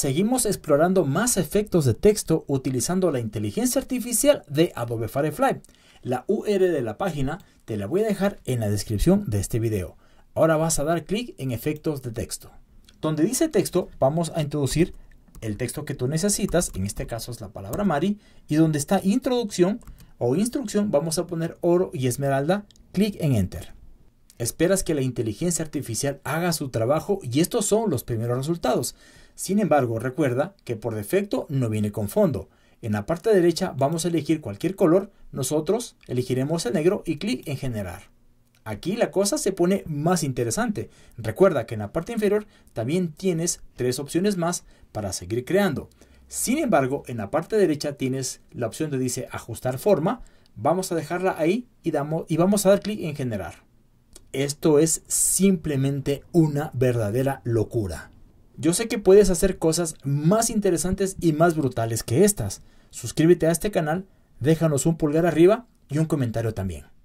seguimos explorando más efectos de texto utilizando la inteligencia artificial de Adobe Firefly. La URL de la página te la voy a dejar en la descripción de este video. Ahora vas a dar clic en efectos de texto. Donde dice texto vamos a introducir el texto que tú necesitas, en este caso es la palabra Mari, y donde está introducción o instrucción vamos a poner oro y esmeralda, clic en enter. Esperas que la inteligencia artificial haga su trabajo y estos son los primeros resultados. Sin embargo, recuerda que por defecto no viene con fondo. En la parte derecha vamos a elegir cualquier color, nosotros elegiremos el negro y clic en generar. Aquí la cosa se pone más interesante. Recuerda que en la parte inferior también tienes tres opciones más para seguir creando. Sin embargo, en la parte derecha tienes la opción de dice ajustar forma. Vamos a dejarla ahí y, damos, y vamos a dar clic en generar. Esto es simplemente una verdadera locura. Yo sé que puedes hacer cosas más interesantes y más brutales que estas. Suscríbete a este canal, déjanos un pulgar arriba y un comentario también.